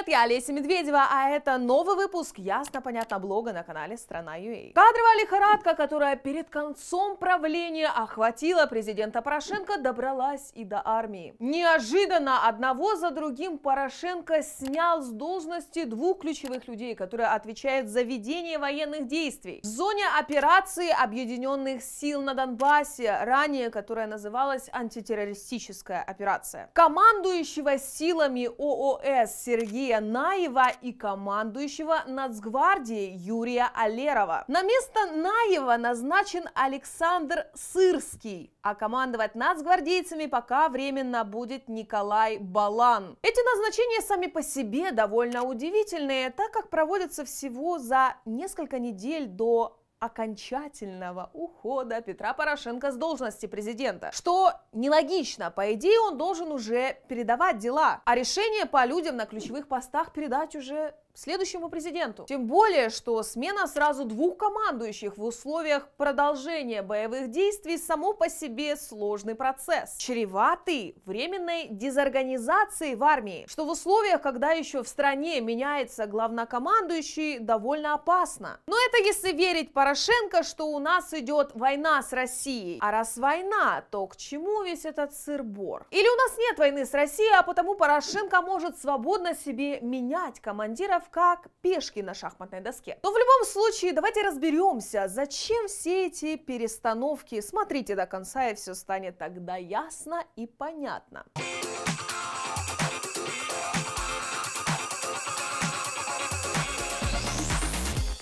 привет! Я Олеся Медведева, а это новый выпуск ясно-понятно блога на канале Страна .ua. Кадровая лихорадка, которая перед концом правления охватила президента Порошенко, добралась и до армии. Неожиданно одного за другим Порошенко снял с должности двух ключевых людей, которые отвечают за ведение военных действий. В зоне операции объединенных сил на Донбассе, ранее которая называлась антитеррористическая операция. Командующего силами ООС Сергея Алексея Наева и командующего Нацгвардии Юрия Алерова. На место Наева назначен Александр Сырский, а командовать нацгвардейцами пока временно будет Николай Балан. Эти назначения сами по себе довольно удивительные, так как проводятся всего за несколько недель до окончательного ухода Петра Порошенко с должности президента. Что нелогично, по идее он должен уже передавать дела, а решение по людям на ключевых постах передать уже следующему президенту. Тем более, что смена сразу двух командующих в условиях продолжения боевых действий само по себе сложный процесс, чреватый временной дезорганизацией в армии, что в условиях, когда еще в стране меняется главнокомандующий, довольно опасно. Но это если верить Порошенко, что у нас идет война с Россией. А раз война, то к чему весь этот сырбор? Или у нас нет войны с Россией, а потому Порошенко может свободно себе менять командиров вариантов, как пешки на шахматной доске. Но в любом случае, давайте разберемся, зачем все эти перестановки. Смотрите до конца, и все станет тогда ясно и понятно. Понятно.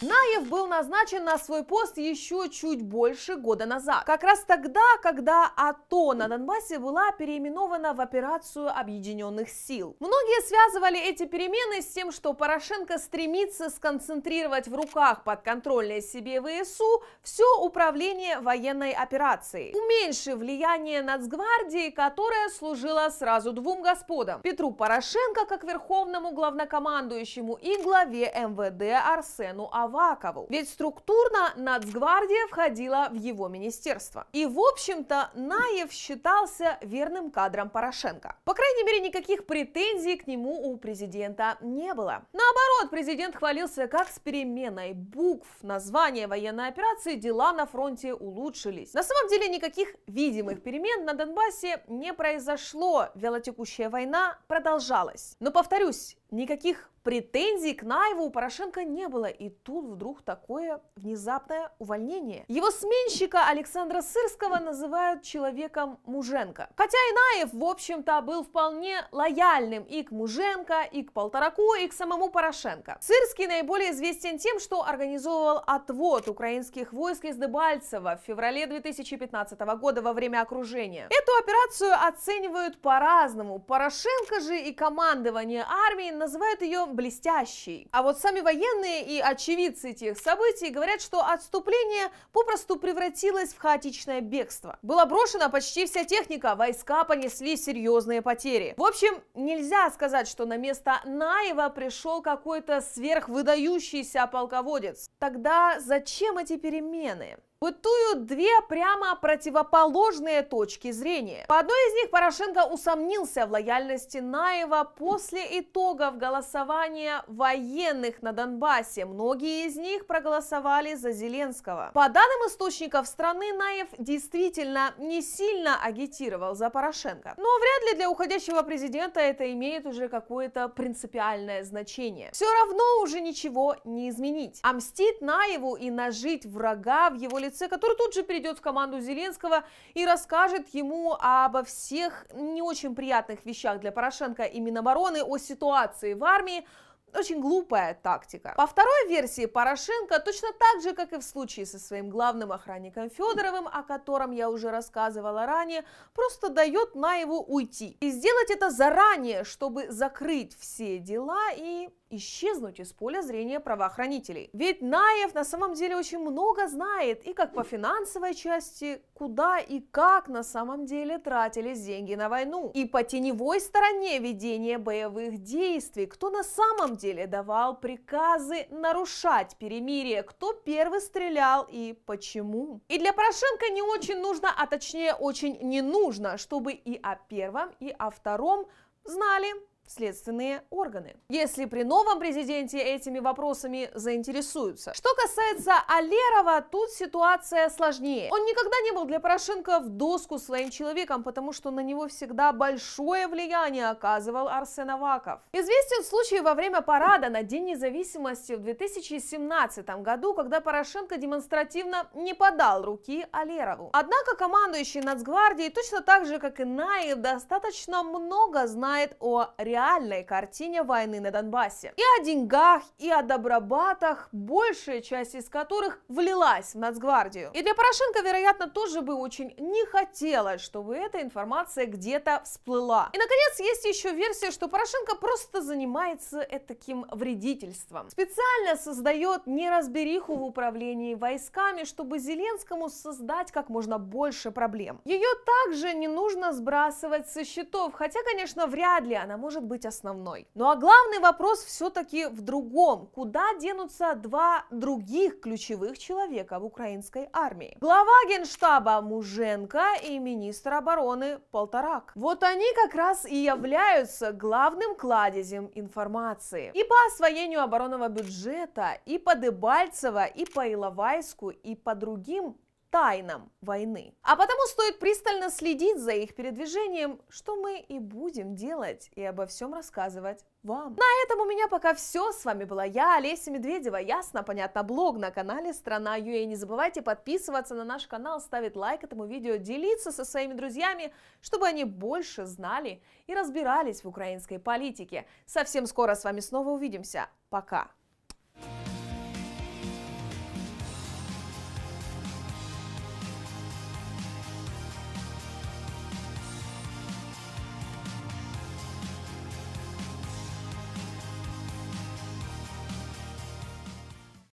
Наев был назначен на свой пост еще чуть больше года назад. Как раз тогда, когда АТО на Донбассе была переименована в Операцию Объединенных Сил. Многие связывали эти перемены с тем, что Порошенко стремится сконцентрировать в руках подконтрольной себе ВСУ все управление военной операцией, уменьшив влияние Нацгвардии, которая служила сразу двум господам – Петру Порошенко как верховному главнокомандующему и главе МВД Арсену Аварову. Авакову, ведь структурно Нацгвардия входила в его министерство. И, в общем-то, Наев считался верным кадром Порошенко. По крайней мере, никаких претензий к нему у президента не было. Наоборот, президент хвалился как с переменой букв, названия военной операции, дела на фронте улучшились. На самом деле, никаких видимых перемен на Донбассе не произошло, велотекущая война продолжалась. Но, повторюсь, Никаких претензий к Наеву у Порошенко не было, и тут вдруг такое внезапное увольнение. Его сменщика Александра Сырского называют человеком Муженко. Хотя и Наев, в общем-то, был вполне лояльным и к Муженко, и к Полтораку, и к самому Порошенко. Сырский наиболее известен тем, что организовывал отвод украинских войск из Дебальцева в феврале 2015 года во время окружения. Эту операцию оценивают по-разному. Порошенко же и командование армии называют ее блестящей. А вот сами военные и очевидцы этих событий говорят, что отступление попросту превратилось в хаотичное бегство. Была брошена почти вся техника, войска понесли серьезные потери. В общем, нельзя сказать, что на место Наева пришел какой-то сверхвыдающийся полководец. Тогда зачем эти перемены? бытуют две прямо противоположные точки зрения. По одной из них Порошенко усомнился в лояльности Наева после итогов голосования военных на Донбассе. Многие из них проголосовали за Зеленского. По данным источников страны, Наев действительно не сильно агитировал за Порошенко. Но вряд ли для уходящего президента это имеет уже какое-то принципиальное значение. Все равно уже ничего не изменить. А мстить Наеву и нажить врага в его лице лице, который тут же перейдет в команду Зеленского и расскажет ему обо всех не очень приятных вещах для Порошенко и Минобороны, о ситуации в армии, очень глупая тактика. По второй версии Порошенко точно так же, как и в случае со своим главным охранником Федоровым, о котором я уже рассказывала ранее, просто дает на его уйти. И сделать это заранее, чтобы закрыть все дела и исчезнуть из поля зрения правоохранителей. Ведь Наев на самом деле очень много знает и как по финансовой части, куда и как на самом деле тратились деньги на войну, и по теневой стороне ведения боевых действий, кто на самом деле давал приказы нарушать перемирие, кто первый стрелял и почему. И для Порошенко не очень нужно, а точнее очень не нужно, чтобы и о первом, и о втором знали следственные органы, если при новом президенте этими вопросами заинтересуются. Что касается Алерова, тут ситуация сложнее. Он никогда не был для Порошенко в доску своим человеком, потому что на него всегда большое влияние оказывал Арсен Аваков. Известен случай во время парада на День независимости в 2017 году, когда Порошенко демонстративно не подал руки Алерову. Однако командующий Нацгвардией точно так же, как и Наев, достаточно много знает о реальности реальной картине войны на Донбассе. И о деньгах, и о добробатах, большая часть из которых влилась в Нацгвардию. И для Порошенко, вероятно, тоже бы очень не хотелось, чтобы эта информация где-то всплыла. И, наконец, есть еще версия, что Порошенко просто занимается таким вредительством. Специально создает неразбериху в управлении войсками, чтобы Зеленскому создать как можно больше проблем. Ее также не нужно сбрасывать со счетов, хотя, конечно, вряд ли она может быть основной. Ну а главный вопрос все-таки в другом. Куда денутся два других ключевых человека в украинской армии? Глава генштаба Муженко и министр обороны Полторак. Вот они как раз и являются главным кладезем информации. И по освоению оборонного бюджета, и по Дебальцево, и по Иловайску, и по другим тайнам войны. А потому стоит пристально следить за их передвижением, что мы и будем делать, и обо всем рассказывать вам. На этом у меня пока все. С вами была я, Олеся Медведева. Ясно, понятно, блог на канале Страна Юэ. Не забывайте подписываться на наш канал, ставить лайк этому видео, делиться со своими друзьями, чтобы они больше знали и разбирались в украинской политике. Совсем скоро с вами снова увидимся. Пока!